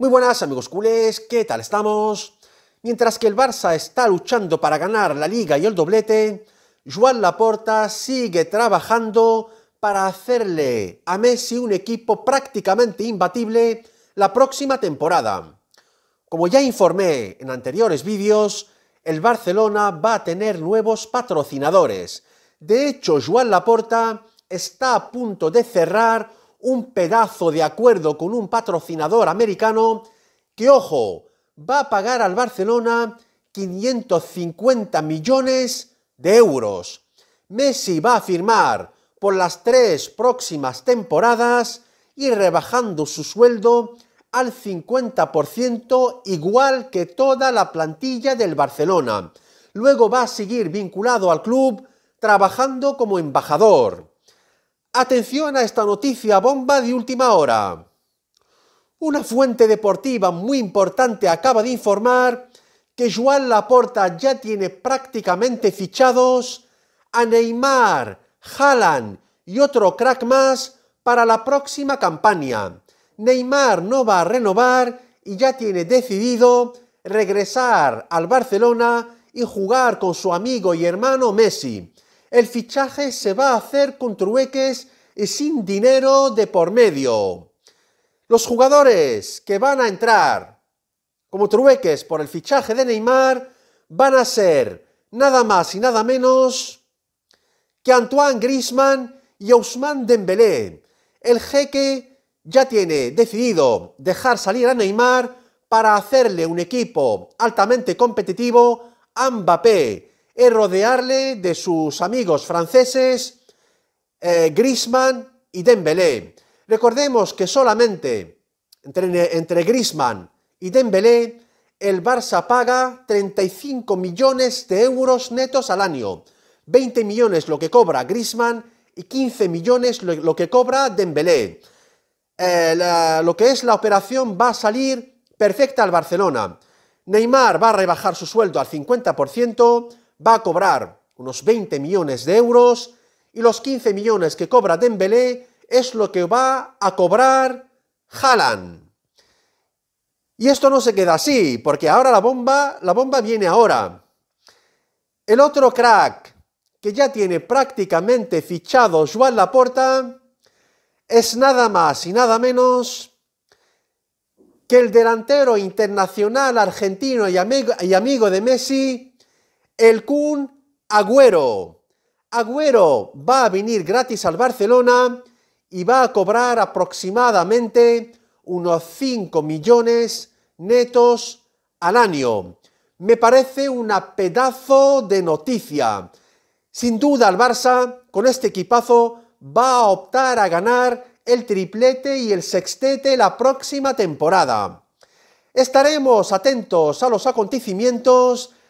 Muy buenas amigos culés, ¿qué tal estamos? Mientras que el Barça está luchando para ganar la liga y el doblete, Joan Laporta sigue trabajando para hacerle a Messi un equipo prácticamente imbatible la próxima temporada. Como ya informé en anteriores vídeos, el Barcelona va a tener nuevos patrocinadores. De hecho, Joan Laporta está a punto de cerrar un pedazo de acuerdo con un patrocinador americano que, ojo, va a pagar al Barcelona 550 millones de euros. Messi va a firmar por las tres próximas temporadas y rebajando su sueldo al 50% igual que toda la plantilla del Barcelona. Luego va a seguir vinculado al club trabajando como embajador. Atención a esta noticia bomba de última hora. Una fuente deportiva muy importante acaba de informar que Joan Laporta ya tiene prácticamente fichados a Neymar, Haaland y otro crack más para la próxima campaña. Neymar no va a renovar y ya tiene decidido regresar al Barcelona y jugar con su amigo y hermano Messi el fichaje se va a hacer con trueques y sin dinero de por medio. Los jugadores que van a entrar como trueques por el fichaje de Neymar van a ser nada más y nada menos que Antoine Griezmann y Ousmane Dembélé. El jeque ya tiene decidido dejar salir a Neymar para hacerle un equipo altamente competitivo a Mbappé es rodearle de sus amigos franceses, eh, Grisman y Dembélé. Recordemos que solamente entre, entre Grisman y Dembélé el Barça paga 35 millones de euros netos al año, 20 millones lo que cobra Grisman y 15 millones lo, que cobra Dembélé. Eh, lo que es la operación va a salir perfecta al Barcelona. Neymar va a rebajar su sueldo al 50%, va a cobrar unos 20 millones de euros y los 15 millones que cobra Dembélé es lo que va a cobrar Haaland. Y esto no se queda así, porque ahora la bomba, la bomba viene ahora. El otro crack que ya tiene prácticamente fichado Joan Laporta es nada más y nada menos que el delantero internacional argentino y amigo, y amigo de Messi, el Kun Agüero. Agüero va a venir gratis al Barcelona y va a cobrar aproximadamente unos 5 millones netos al año. Me parece una pedazo de noticia. Sin duda el Barça, con este equipazo, va a optar a ganar el triplete y el sextete la próxima temporada. Estaremos atentos a los acontecimientos